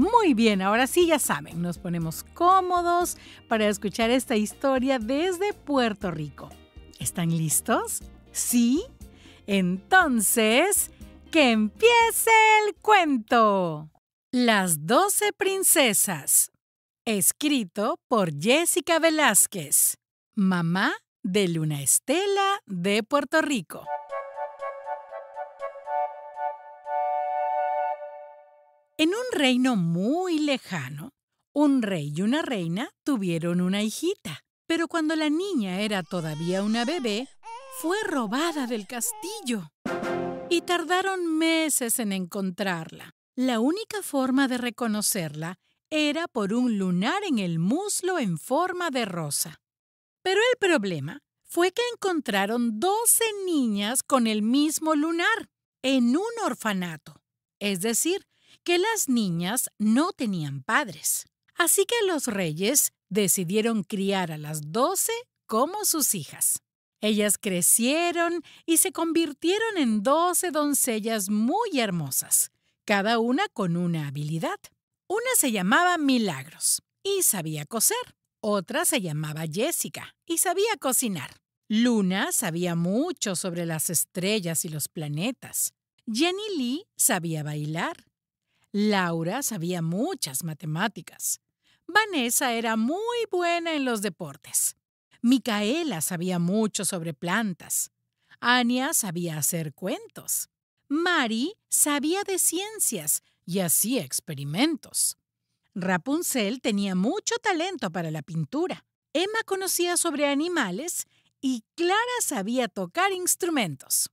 Muy bien, ahora sí ya saben, nos ponemos cómodos para escuchar esta historia desde Puerto Rico. ¿Están listos? ¿Sí? Entonces, que empiece el cuento. Las doce princesas. Escrito por Jessica Velázquez, mamá de Luna Estela de Puerto Rico. En un reino muy lejano, un rey y una reina tuvieron una hijita, pero cuando la niña era todavía una bebé, fue robada del castillo. Y tardaron meses en encontrarla. La única forma de reconocerla era por un lunar en el muslo en forma de rosa. Pero el problema fue que encontraron 12 niñas con el mismo lunar en un orfanato, es decir, que las niñas no tenían padres. Así que los reyes decidieron criar a las doce como sus hijas. Ellas crecieron y se convirtieron en doce doncellas muy hermosas, cada una con una habilidad. Una se llamaba Milagros y sabía coser. Otra se llamaba Jessica y sabía cocinar. Luna sabía mucho sobre las estrellas y los planetas. Jenny Lee sabía bailar. Laura sabía muchas matemáticas. Vanessa era muy buena en los deportes. Micaela sabía mucho sobre plantas. Anya sabía hacer cuentos. Mari sabía de ciencias y hacía experimentos. Rapunzel tenía mucho talento para la pintura. Emma conocía sobre animales y Clara sabía tocar instrumentos.